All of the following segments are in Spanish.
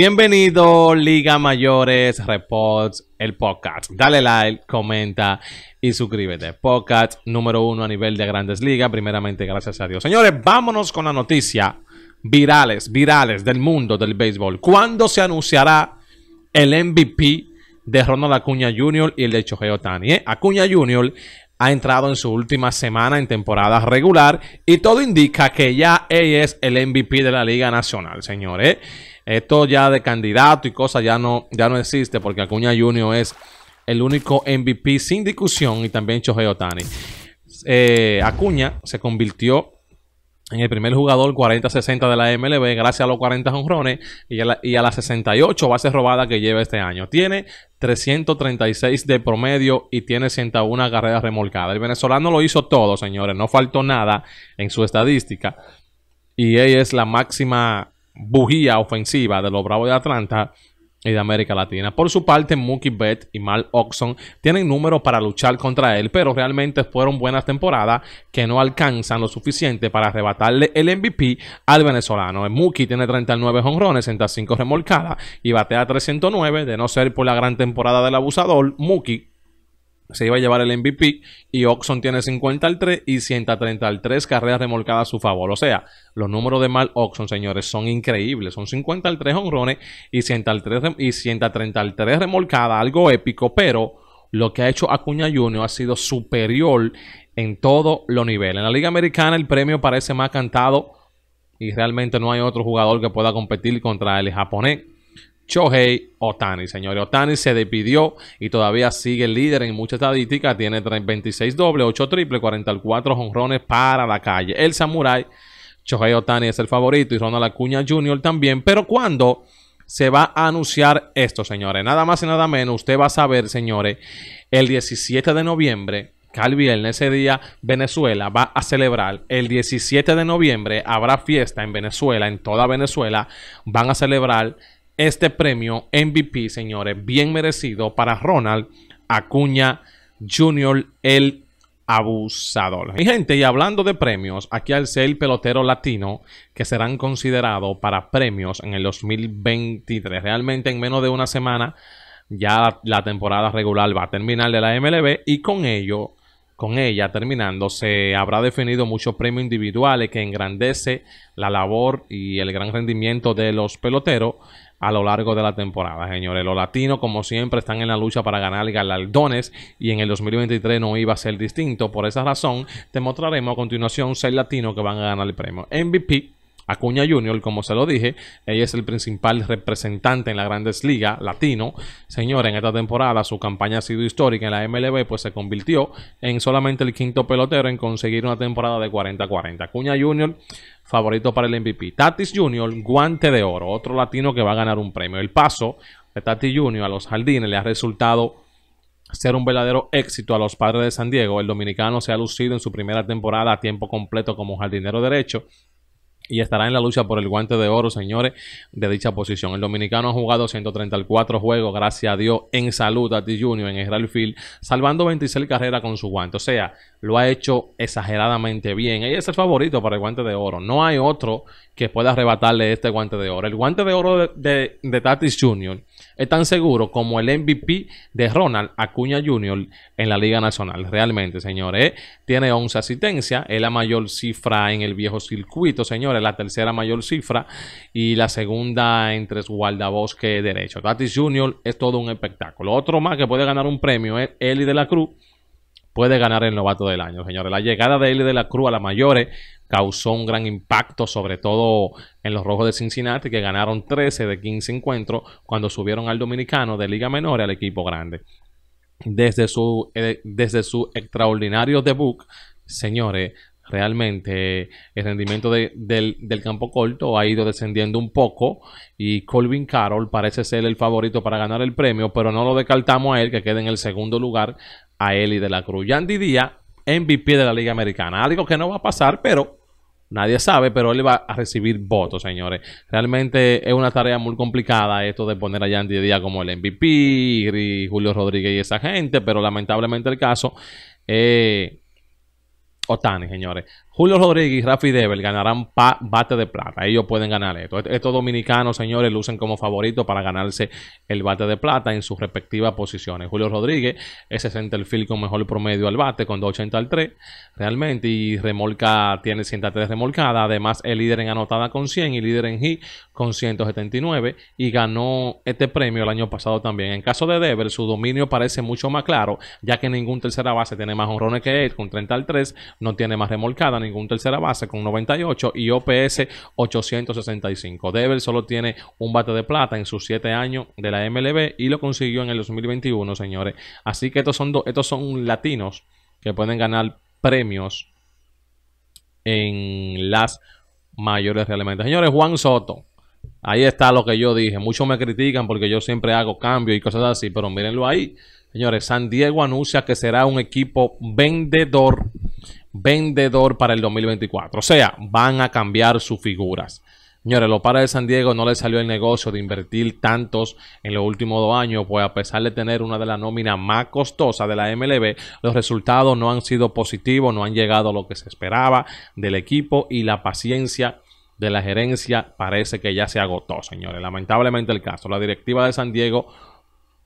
Bienvenido Liga Mayores Reports, el podcast. Dale like, comenta y suscríbete. Podcast número uno a nivel de grandes ligas. Primeramente, gracias a Dios. Señores, vámonos con la noticia virales, virales del mundo del béisbol. ¿Cuándo se anunciará el MVP de Ronald Acuña Jr. y el de Chohei eh, Acuña Jr. ha entrado en su última semana en temporada regular y todo indica que ya es el MVP de la Liga Nacional, señores. Esto ya de candidato y cosas ya no, ya no existe porque Acuña Junior es el único MVP sin discusión y también Shohei Otani. Eh, Acuña se convirtió en el primer jugador 40-60 de la MLB gracias a los 40 honrones y a, las 68 bases robadas que lleva este año. Tiene 336 de promedio y tiene 61 carreras remolcadas. El venezolano lo hizo todo, señores. No faltó nada en su estadística. Y ella es la máxima bujía ofensiva de los Bravos de Atlanta y de América Latina. Por su parte, Mookie Betts y Mal Oxon tienen números para luchar contra él, pero realmente fueron buenas temporadas que no alcanzan lo suficiente para arrebatarle el MVP al venezolano. Mookie tiene 39 honrones, 65 remolcadas y batea 309. De no ser por la gran temporada del abusador, Mookie se iba a llevar el MVP y Oxon tiene 50 al 3 y 133 carreras remolcadas a su favor. O sea, los números de Mal Oxon, señores, son increíbles. Son 50 al 3 honrones y 133, remolcadas, algo épico, pero lo que ha hecho Acuña Junior ha sido superior en todos los niveles. En la Liga Americana el premio parece más cantado y realmente no hay otro jugador que pueda competir contra el japonés. Chohei Otani, señores. Otani se despidió y todavía sigue líder en muchas estadísticas. Tiene 26 dobles, 8 triples, 44 jonrones para la calle. El Samurai, Chohei Otani es el favorito y Ronald Acuña Jr. también. Pero cuando se va a anunciar esto, señores. Nada más y nada menos, usted va a saber, señores, el 17 de noviembre, que en ese día, Venezuela va a celebrar. El 17 de noviembre habrá fiesta en Venezuela, en toda Venezuela, van a celebrar este premio MVP, señores, bien merecido para Ronald Acuña Jr., el abusador. Mi gente, y hablando de premios, aquí al ser pelotero latino que serán considerados para premios en el 2023. Realmente en menos de una semana ya la temporada regular va a terminar de la MLB y con ello, con ella terminando, se habrá definido muchos premios individuales que engrandece la labor y el gran rendimiento de los peloteros a lo largo de la temporada, señores. Los latinos, como siempre, están en la lucha para ganar galardones y en el 2023 no iba a ser distinto. Por esa razón, te mostraremos a continuación seis latinos que van a ganar el premio MVP Acuña Junior, como se lo dije, ella es el principal representante en la Grandes Ligas latino. Señora, en esta temporada su campaña ha sido histórica en la MLB, pues se convirtió en solamente el quinto pelotero en conseguir una temporada de 40-40. Acuña Junior, favorito para el MVP. Tatis Junior, guante de oro, otro latino que va a ganar un premio. El paso de Tatis Junior a los jardines le ha resultado ser un verdadero éxito a los padres de San Diego. El dominicano se ha lucido en su primera temporada a tiempo completo como jardinero derecho y estará en la lucha por el guante de oro, señores, de dicha posición. El dominicano ha jugado 134 juegos, gracias a Dios, en salud a Junior en Israel Field, salvando 26 carreras con su guante. O sea, lo ha hecho exageradamente bien. Ella es el favorito para el guante de oro. No hay otro que pueda arrebatarle este guante de oro. El guante de oro de, de, Tatis Jr es tan seguro como el MVP de Ronald Acuña Jr. en la Liga Nacional. Realmente, señores, eh, tiene 11 asistencias, es la mayor cifra en el viejo circuito, señores, la tercera mayor cifra y la segunda entre su guardabosque derecho. Tatis Jr. es todo un espectáculo. Otro más que puede ganar un premio es Eli de la Cruz puede ganar el novato del año, señores. La llegada de él de la Cruz a las mayores causó un gran impacto, sobre todo en los Rojos de Cincinnati, que ganaron 13 de 15 encuentros cuando subieron al dominicano de Liga Menor al equipo grande. Desde su, eh, desde su extraordinario debut, señores, realmente el rendimiento del, del, campo corto ha ido descendiendo un poco y Colvin Carroll parece ser el favorito para ganar el premio, pero no lo descartamos a él que quede en el segundo lugar a Eli de la Cruz. Yandy Díaz, MVP de la Liga Americana. Algo que no va a pasar, pero Nadie sabe, pero él va a recibir votos, señores. Realmente es una tarea muy complicada esto de poner a Yandy Díaz como el MVP y Julio Rodríguez y esa gente, pero lamentablemente el caso eh, ottánik, Signore Julio Rodríguez y Rafi Devel ganarán bate de plata. Ellos pueden ganar esto. Estos dominicanos, señores, lucen como favoritos para ganarse el bate de plata en sus respectivas posiciones. Julio Rodríguez es el fil con mejor promedio al bate, con al 3... realmente. Y remolca, tiene 103 remolcada. Además, es líder en anotada con 100 y líder en hit con 179. Y ganó este premio el año pasado también. En caso de Devel, su dominio parece mucho más claro, ya que ningún tercera base tiene más honrones que él, con 30 al 3. No tiene más remolcada ningún tercera base con 98 y OPS 865. Devers solo tiene un bate de plata en sus 7 años de la MLB y lo consiguió en el 2021, señores. Así que estos son, estos son latinos que pueden ganar premios en las mayores realmente. Señores, Juan Soto. Ahí está lo que yo dije. Muchos me critican porque yo siempre hago cambios y cosas así, pero mírenlo ahí. Señores, San Diego anuncia que será un equipo vendedor vendedor para el 2024. O sea, van a cambiar sus figuras. Señores, los padres de San Diego no le salió el negocio de invertir tantos en los últimos dos años, pues a pesar de tener una de las nóminas más costosas de la MLB, los resultados no han sido positivos, no han llegado a lo que se esperaba del equipo y la paciencia de la gerencia parece que ya se agotó, señores. Lamentablemente el caso. La directiva de San Diego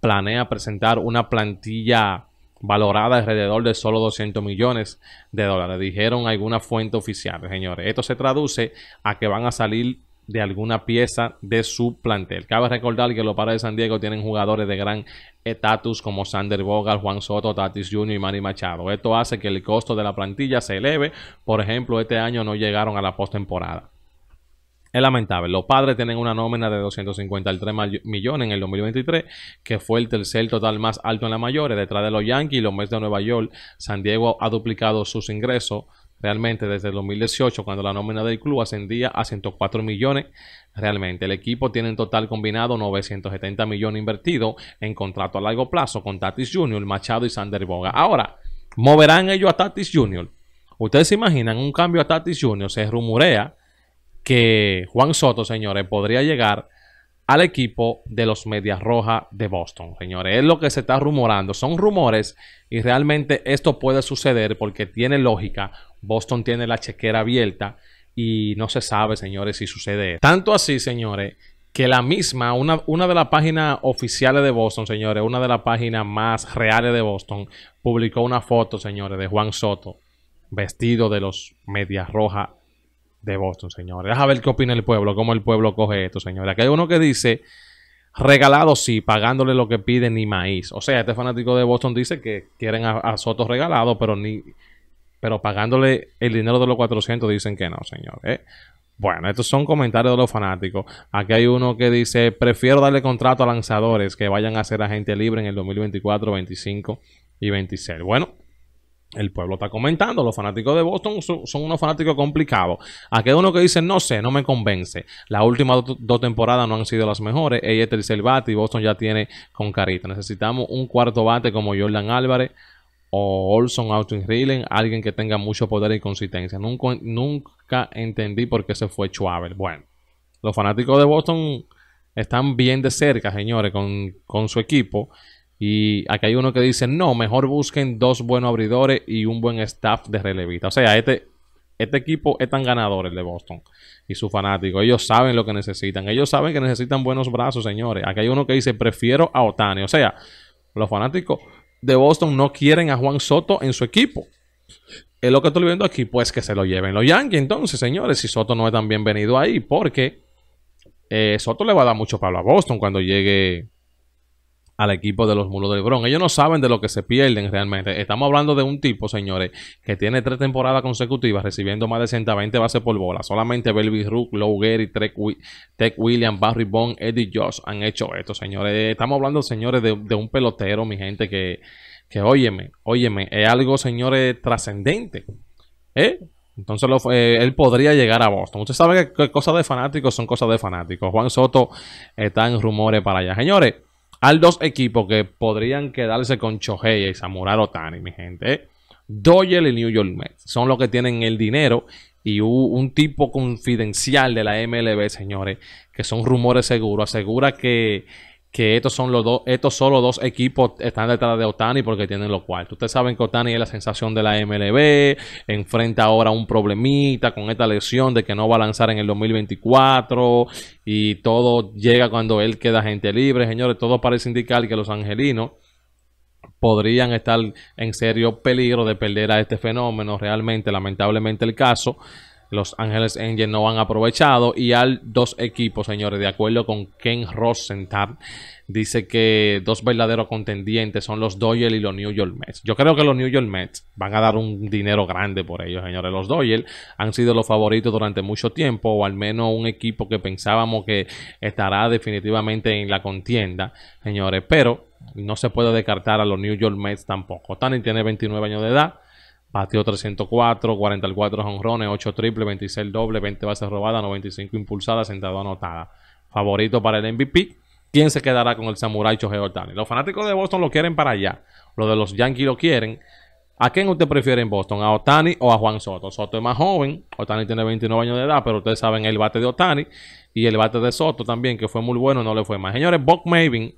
planea presentar una plantilla valorada alrededor de solo 200 millones de dólares, dijeron alguna fuente oficial, señores. Esto se traduce a que van a salir de alguna pieza de su plantel. Cabe recordar que los padres de San Diego tienen jugadores de gran estatus como Sander Bogart, Juan Soto, Tatis Jr. y Manny Machado. Esto hace que el costo de la plantilla se eleve. Por ejemplo, este año no llegaron a la postemporada. Es lamentable. Los padres tienen una nómina de 253 millones en el 2023, que fue el tercer total más alto en la mayor, detrás de los Yankees, y los Mets de Nueva York. San Diego ha duplicado sus ingresos realmente desde el 2018, cuando la nómina del club ascendía a 104 millones. Realmente, el equipo tiene en total combinado 970 millones invertidos en contrato a largo plazo con Tatis Jr., Machado y Sander Boga. Ahora, ¿moverán ellos a Tatis Jr.? ¿Ustedes se imaginan un cambio a Tatis Jr.? Se rumorea que Juan Soto, señores, podría llegar al equipo de los Medias Rojas de Boston, señores. Es lo que se está rumorando. Son rumores y realmente esto puede suceder porque tiene lógica. Boston tiene la chequera abierta y no se sabe, señores, si sucede. Tanto así, señores, que la misma, una, una de las páginas oficiales de Boston, señores, una de las páginas más reales de Boston, publicó una foto, señores, de Juan Soto vestido de los Medias Rojas de Boston, señores. Deja ver qué opina el pueblo, cómo el pueblo coge esto, señores. Aquí hay uno que dice, regalado sí, pagándole lo que pide ni maíz. O sea, este fanático de Boston dice que quieren a, Soto regalado, pero ni pero pagándole el dinero de los 400 dicen que no, señor. ¿eh? Bueno, estos son comentarios de los fanáticos. Aquí hay uno que dice, prefiero darle contrato a lanzadores que vayan a ser agente libre en el 2024, 25 y 26. Bueno, el pueblo está comentando, los fanáticos de Boston son, unos fanáticos complicados. Aquí hay uno que dice, no sé, no me convence. Las últimas dos temporadas no han sido las mejores. Ella es el bate y Boston ya tiene con carita. Necesitamos un cuarto bate como Jordan Álvarez o Olson Austin Reeling, alguien que tenga mucho poder y consistencia. Nunca, entendí por qué se fue Chávez. Bueno, los fanáticos de Boston están bien de cerca, señores, con su equipo. Y aquí hay uno que dice, no, mejor busquen dos buenos abridores y un buen staff de relevita. O sea, este, este equipo es tan ganador, el de Boston, y su fanático. Ellos saben lo que necesitan. Ellos saben que necesitan buenos brazos, señores. Aquí hay uno que dice, prefiero a Otani. O sea, los fanáticos de Boston no quieren a Juan Soto en su equipo. Es lo que estoy viendo aquí, pues que se lo lleven los Yankees. Entonces, señores, si Soto no es tan bienvenido ahí, porque eh, Soto le va a dar mucho palo a Boston cuando llegue al equipo de los Mulos del Bron. Ellos no saben de lo que se pierden realmente. Estamos hablando de un tipo, señores, que tiene tres temporadas consecutivas recibiendo más de 120 bases por bola. Solamente Belvis Rook, Low Gary, Tech, Williams, Barry Bond, Eddie Josh han hecho esto, señores. Estamos hablando, señores, de, de un pelotero, mi gente, que, que óyeme, óyeme, es algo, señores, trascendente. ¿Eh? Entonces eh, él podría llegar a Boston. Usted sabe que, que cosas de fanáticos son cosas de fanáticos. Juan Soto está en rumores para allá. Señores, hay dos equipos que podrían quedarse con Chohei y Samurai Otani, mi gente. ¿eh? Doyle y New York Mets. Son los que tienen el dinero y un tipo confidencial de la MLB, señores, que son rumores seguros, asegura que que estos son los dos, estos solo dos equipos están detrás de Otani porque tienen lo cual. Ustedes saben que Otani es la sensación de la MLB, enfrenta ahora un problemita con esta lesión de que no va a lanzar en el 2024 y todo llega cuando él queda gente libre, señores, todo parece indicar que los angelinos podrían estar en serio peligro de perder a este fenómeno, realmente lamentablemente el caso. Los Ángeles Angels no han aprovechado. Y al dos equipos, señores, de acuerdo con Ken Rosenthal, dice que dos verdaderos contendientes son los Doyle y los New York Mets. Yo creo que los New York Mets van a dar un dinero grande por ellos, señores. Los Doyle han sido los favoritos durante mucho tiempo, o al menos un equipo que pensábamos que estará definitivamente en la contienda, señores. Pero no se puede descartar a los New York Mets tampoco. Tanny tiene 29 años de edad. Batió 304, 44 jonrones, 8 triples, 26 dobles, 20 bases robadas, 95 impulsadas, sentado anotada. Favorito para el MVP. ¿Quién se quedará con el Samurai Shohei Ohtani? Los fanáticos de Boston lo quieren para allá. Los de los Yankees lo quieren. ¿A quién usted prefiere en Boston? ¿A Otani o a Juan Soto? Soto es más joven. Otani tiene 29 años de edad, pero ustedes saben el bate de Otani y el bate de Soto también, que fue muy bueno, no le fue mal Señores, Buck Melvin,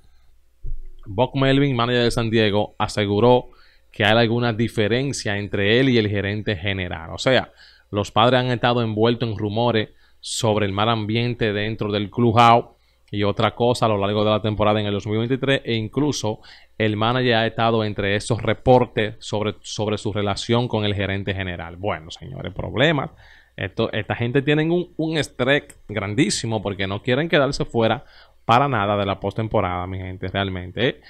Buck Melvin, manager de San Diego, aseguró que hay alguna diferencia entre él y el gerente general. O sea, los padres han estado envueltos en rumores sobre el mal ambiente dentro del clubhouse y otra cosa a lo largo de la temporada en el 2023 e incluso el manager ha estado entre esos reportes sobre, sobre su relación con el gerente general. Bueno, señores, problemas. Esto, esta gente tiene un, un estrés grandísimo porque no quieren quedarse fuera para nada de la postemporada, mi gente, realmente.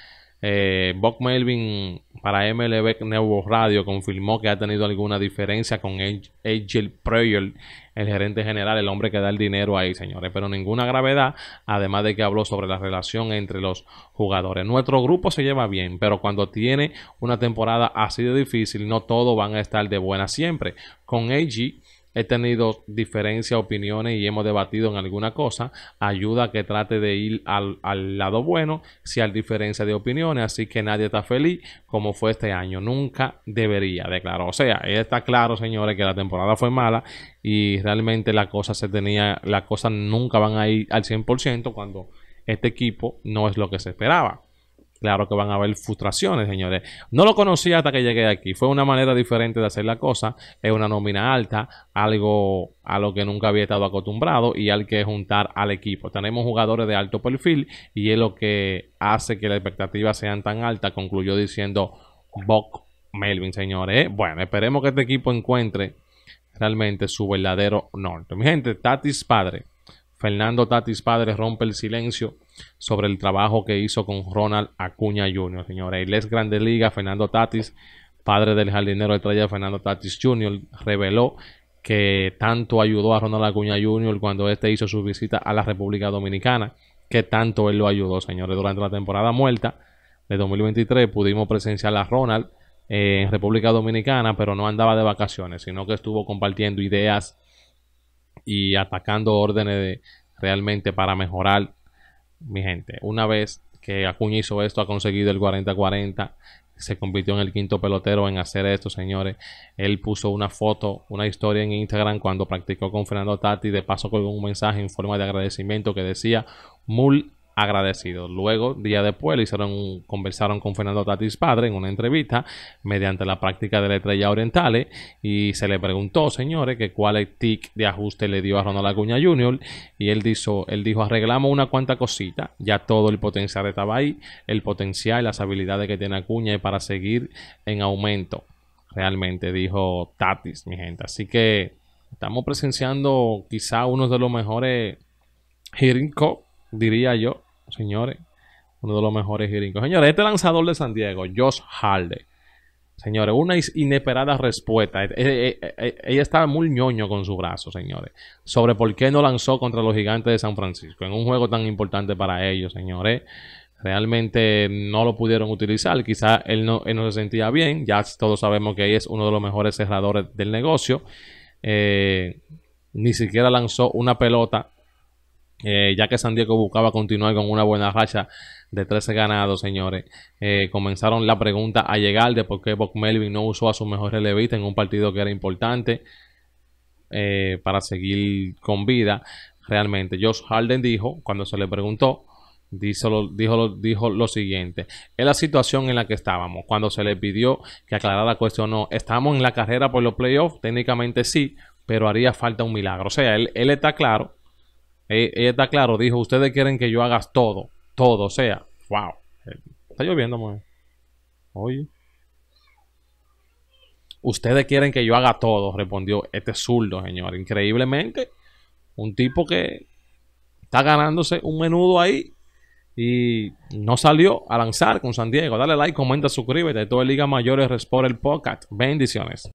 Eh, Bob Melvin para MLB Nuevo Radio confirmó que ha tenido alguna diferencia con Angel Pryor, el gerente general, el hombre que da el dinero ahí, señores, pero ninguna gravedad, además de que habló sobre la relación entre los jugadores. Nuestro grupo se lleva bien, pero cuando tiene una temporada así de difícil, no todos van a estar de buena siempre. Con AG He tenido diferencias, opiniones y hemos debatido en alguna cosa. Ayuda a que trate de ir al, lado bueno si hay diferencia de opiniones. Así que nadie está feliz como fue este año. Nunca debería, declaró. O sea, está claro, señores, que la temporada fue mala y realmente la cosa se tenía, las cosas nunca van a ir al 100% cuando este equipo no es lo que se esperaba. Claro que van a haber frustraciones, señores. No lo conocía hasta que llegué aquí. Fue una manera diferente de hacer la cosa. Es una nómina alta, algo a lo que nunca había estado acostumbrado y al que juntar al equipo. Tenemos jugadores de alto perfil y es lo que hace que las expectativas sean tan altas, concluyó diciendo Bob Melvin, señores. Eh, bueno, esperemos que este equipo encuentre realmente su verdadero norte. Mi gente, Tatis padre. Fernando Tatis padre rompe el silencio sobre el trabajo que hizo con Ronald Acuña Jr., Señores, el ex Grande Liga, Fernando Tatis, padre del jardinero de estrella Fernando Tatis Jr., reveló que tanto ayudó a Ronald Acuña Jr. cuando este hizo su visita a la República Dominicana, que tanto él lo ayudó, señores. Durante la temporada muerta de 2023 pudimos presenciar a Ronald eh, en República Dominicana, pero no andaba de vacaciones, sino que estuvo compartiendo ideas y atacando órdenes realmente para mejorar mi gente, una vez que Acuña hizo esto, ha conseguido el 40-40, se convirtió en el quinto pelotero en hacer esto, señores. Él puso una foto, una historia en Instagram cuando practicó con Fernando Tati, de paso con un mensaje en forma de agradecimiento que decía, Mul agradecido, Luego, día después, le hicieron conversaron con Fernando Tatis Padre en una entrevista mediante la práctica de la estrella orientales eh, y se le preguntó, señores, que cuál tic de ajuste le dio a Ronald Acuña Jr. y él dijo, él dijo, arreglamos una cuanta cosita, ya todo el potencial estaba ahí, el potencial, y las habilidades que tiene Acuña y para seguir en aumento. Realmente dijo Tatis, mi gente. Así que estamos presenciando quizá uno de los mejores hitting diría yo, señores. Uno de los mejores gringos. Señores, este lanzador de San Diego, Josh halde Señores, una inesperada respuesta. Eh, eh, eh, ella estaba muy ñoño con su brazo, señores. Sobre por qué no lanzó contra los gigantes de San Francisco. En un juego tan importante para ellos, señores. Realmente no lo pudieron utilizar. Quizá él no, se sentía bien. Ya todos sabemos que él es uno de los mejores cerradores del negocio. ni siquiera lanzó una pelota eh, ya que San Diego buscaba continuar con una buena racha de 13 ganados, señores, eh, comenzaron la pregunta a llegar de por qué Bob Melvin no usó a su mejor relevista en un partido que era importante eh, para seguir con vida. Realmente, Josh Harden dijo, cuando se le preguntó, dijo lo, dijo, lo, dijo lo siguiente, es la situación en la que estábamos. Cuando se le pidió que aclarara no, ¿estamos en la carrera por los playoffs? Técnicamente sí, pero haría falta un milagro. O sea, él, él está claro ella, está claro, dijo, ustedes quieren que yo hagas todo, todo, o sea, wow. Está lloviendo, mujer. Oye. Ustedes quieren que yo haga todo, respondió este zurdo, señor. Increíblemente, un tipo que está ganándose un menudo ahí y no salió a lanzar con San Diego. Dale like, comenta, suscríbete. Todo el Liga Mayores Respor el podcast. Bendiciones.